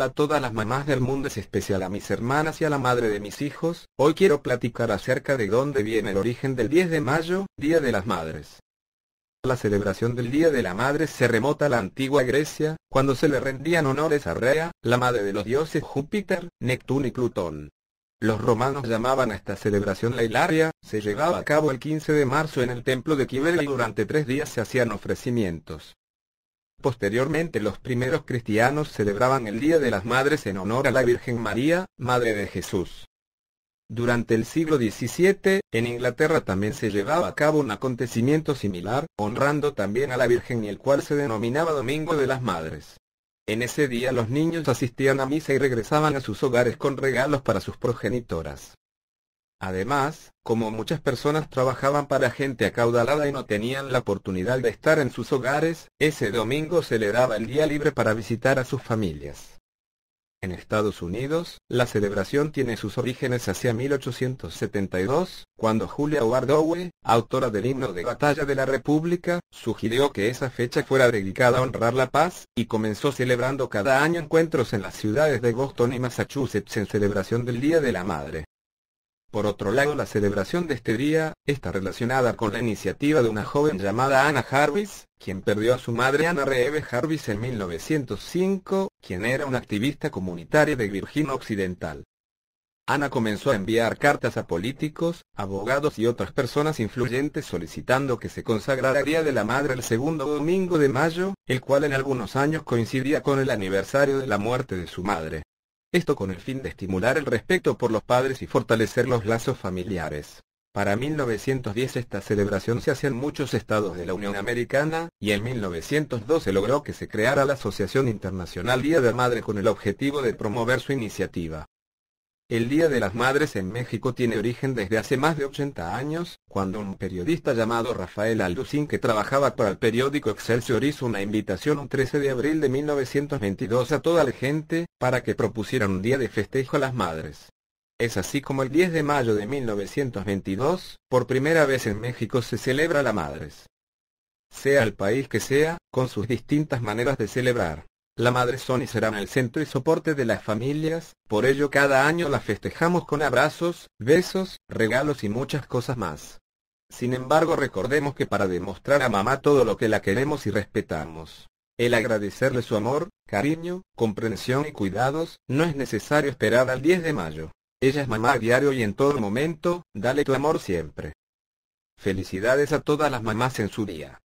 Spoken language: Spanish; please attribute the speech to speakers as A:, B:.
A: A todas las mamás del mundo es especial a mis hermanas y a la madre de mis hijos, hoy quiero platicar acerca de dónde viene el origen del 10 de mayo, Día de las Madres. La celebración del Día de la Madre se remota a la antigua Grecia, cuando se le rendían honores a Rea, la madre de los dioses Júpiter, Neptuno y Plutón. Los romanos llamaban a esta celebración la Hilaria, se llevaba a cabo el 15 de marzo en el templo de Quiberia y durante tres días se hacían ofrecimientos. Posteriormente los primeros cristianos celebraban el Día de las Madres en honor a la Virgen María, Madre de Jesús. Durante el siglo XVII, en Inglaterra también se llevaba a cabo un acontecimiento similar, honrando también a la Virgen y el cual se denominaba Domingo de las Madres. En ese día los niños asistían a misa y regresaban a sus hogares con regalos para sus progenitoras. Además, como muchas personas trabajaban para gente acaudalada y no tenían la oportunidad de estar en sus hogares, ese domingo se le daba el día libre para visitar a sus familias. En Estados Unidos, la celebración tiene sus orígenes hacia 1872, cuando Julia Wardowe, autora del himno de batalla de la República, sugirió que esa fecha fuera dedicada a honrar la paz, y comenzó celebrando cada año encuentros en las ciudades de Boston y Massachusetts en celebración del Día de la Madre. Por otro lado, la celebración de este día está relacionada con la iniciativa de una joven llamada Anna Harvis, quien perdió a su madre Anna Reeve Harvis en 1905, quien era una activista comunitaria de Virginia Occidental. Ana comenzó a enviar cartas a políticos, abogados y otras personas influyentes solicitando que se consagrara Día de la Madre el segundo domingo de mayo, el cual en algunos años coincidía con el aniversario de la muerte de su madre esto con el fin de estimular el respeto por los padres y fortalecer los lazos familiares. Para 1910 esta celebración se hacía en muchos estados de la Unión Americana, y en 1912 logró que se creara la Asociación Internacional Día de la Madre con el objetivo de promover su iniciativa. El Día de las Madres en México tiene origen desde hace más de 80 años, cuando un periodista llamado Rafael Alducín que trabajaba para el periódico Excelsior hizo una invitación un 13 de abril de 1922 a toda la gente, para que propusieran un día de festejo a las madres. Es así como el 10 de mayo de 1922, por primera vez en México se celebra la Madres. Sea el país que sea, con sus distintas maneras de celebrar la Madre Sony será el centro y soporte de las familias, por ello cada año la festejamos con abrazos, besos, regalos y muchas cosas más. Sin embargo, recordemos que para demostrar a mamá todo lo que la queremos y respetamos, el agradecerle su amor, cariño, comprensión y cuidados, no es necesario esperar al 10 de mayo. Ella es mamá a diario y en todo momento, dale tu amor siempre. Felicidades a todas las mamás en su día.